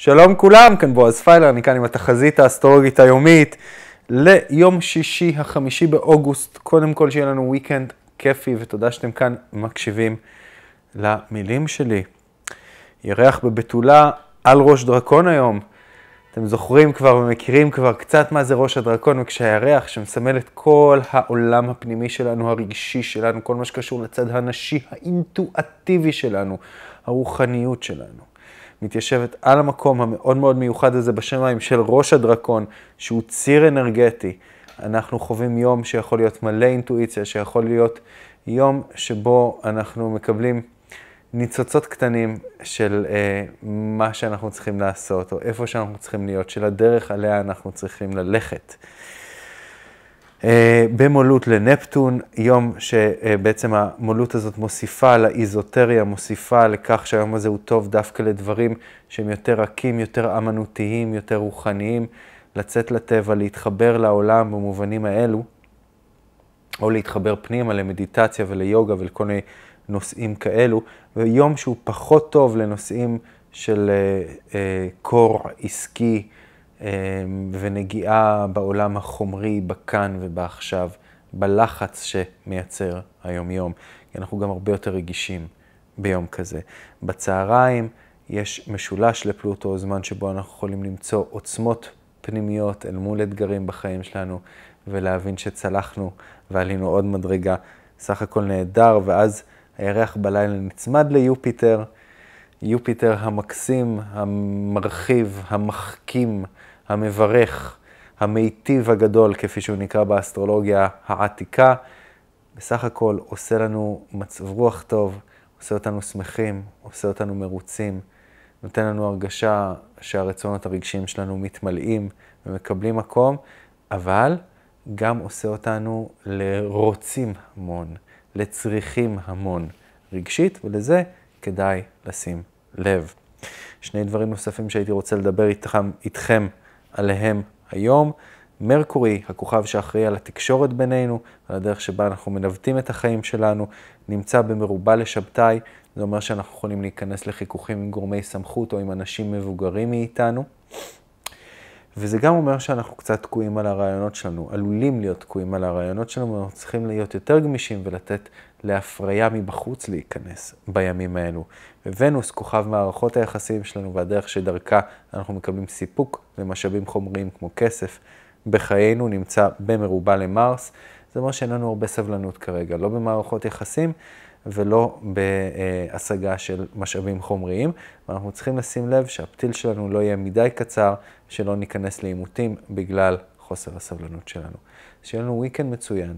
שלום כולם, כאן בועז פיילר, אני כאן עם התחזית האסטרולוגית היומית ליום שישי, החמישי באוגוסט. קודם כל שיהיה לנו weekend כיפי, ותודה שאתם כאן מקשיבים למילים שלי. ירח בבתולה על ראש דרקון היום. אתם זוכרים כבר ומכירים כבר קצת מה זה ראש הדרקון, וכשהירח שמסמל את כל העולם הפנימי שלנו, הרגשי שלנו, כל מה שקשור לצד הנשי האינטואטיבי שלנו, הרוחניות שלנו. מתיישבת על המקום המאוד מאוד מיוחד הזה בשמיים של ראש הדרקון, שהוא ציר אנרגטי. אנחנו חווים יום שיכול להיות מלא אינטואיציה, שיכול להיות יום שבו אנחנו מקבלים ניצוצות קטנים של אה, מה שאנחנו צריכים לעשות, או איפה שאנחנו צריכים להיות, של הדרך עליה אנחנו צריכים ללכת. אה, אה, במולות לנפטון, יום שבעצם המולות הזאת מוסיפה לאיזוטריה, מוסיפה לכך שהיום הזה הוא טוב דווקא לדברים שהם יותר רכים, יותר אמנותיים, יותר רוחניים, לצאת לטבע, להתחבר לעולם במובנים האלו, או להתחבר פנימה למדיטציה וליוגה ולכל מיני נושאים כאלו, ויום שהוא פחות טוב לנושאים של אה, אה, קור עסקי. אמ, ונגיעה בעולם החומרי, בכאן ובעכשיו, בלחץ שמייצר היומיום. אנחנו גם הרבה יותר רגישים ביום כזה. בצהריים יש משולש לפלוטו, זמן שבו אנחנו יכולים למצוא עוצמות פנימיות אל מול אתגרים בחיים שלנו, ולהבין שצלחנו ועלינו עוד מדרגה. סך הכל נהדר, ואז הירח בלילה נצמד ליופיטר. יופיטר המקסים, המרחיב, המחכים. המברך, המיטיב הגדול, כפי שהוא נקרא באסטרולוגיה העתיקה, בסך הכל עושה לנו מצב רוח טוב, עושה אותנו שמחים, עושה אותנו מרוצים, נותן לנו הרגשה שהרצונות הרגשיים שלנו מתמלאים ומקבלים מקום, אבל גם עושה אותנו לרוצים המון, לצריכים המון רגשית, ולזה כדאי לשים לב. שני דברים נוספים שהייתי רוצה לדבר איתכם, איתכם עליהם היום. מרקורי, הכוכב שאחראי על התקשורת בינינו, על הדרך שבה אנחנו מנווטים את החיים שלנו, נמצא במרובה לשבתאי, זה אומר שאנחנו יכולים להיכנס לחיכוכים עם גורמי סמכות או עם אנשים מבוגרים מאיתנו. וזה גם אומר שאנחנו קצת תקועים על הרעיונות שלנו, עלולים להיות תקועים על הרעיונות שלנו, אנחנו צריכים להיות יותר גמישים ולתת להפריה מבחוץ להיכנס בימים האלו. וונוס, כוכב מערכות היחסים שלנו והדרך שדרכה אנחנו מקבלים סיפוק ומשאבים חומריים כמו כסף, בחיינו נמצא במרובה למרס. זה אומר שאין לנו הרבה סבלנות כרגע, לא במערכות יחסים ולא בהשגה של משאבים חומריים. ואנחנו צריכים לשים לב שהפתיל שלנו לא יהיה מדי קצר, שלא ניכנס לעימותים בגלל חוסר הסבלנות שלנו. שיהיה לנו weekend מצוין.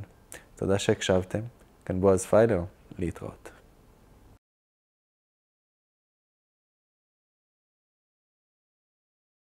תודה שהקשבתם. כאן בועז פיילר, להתראות.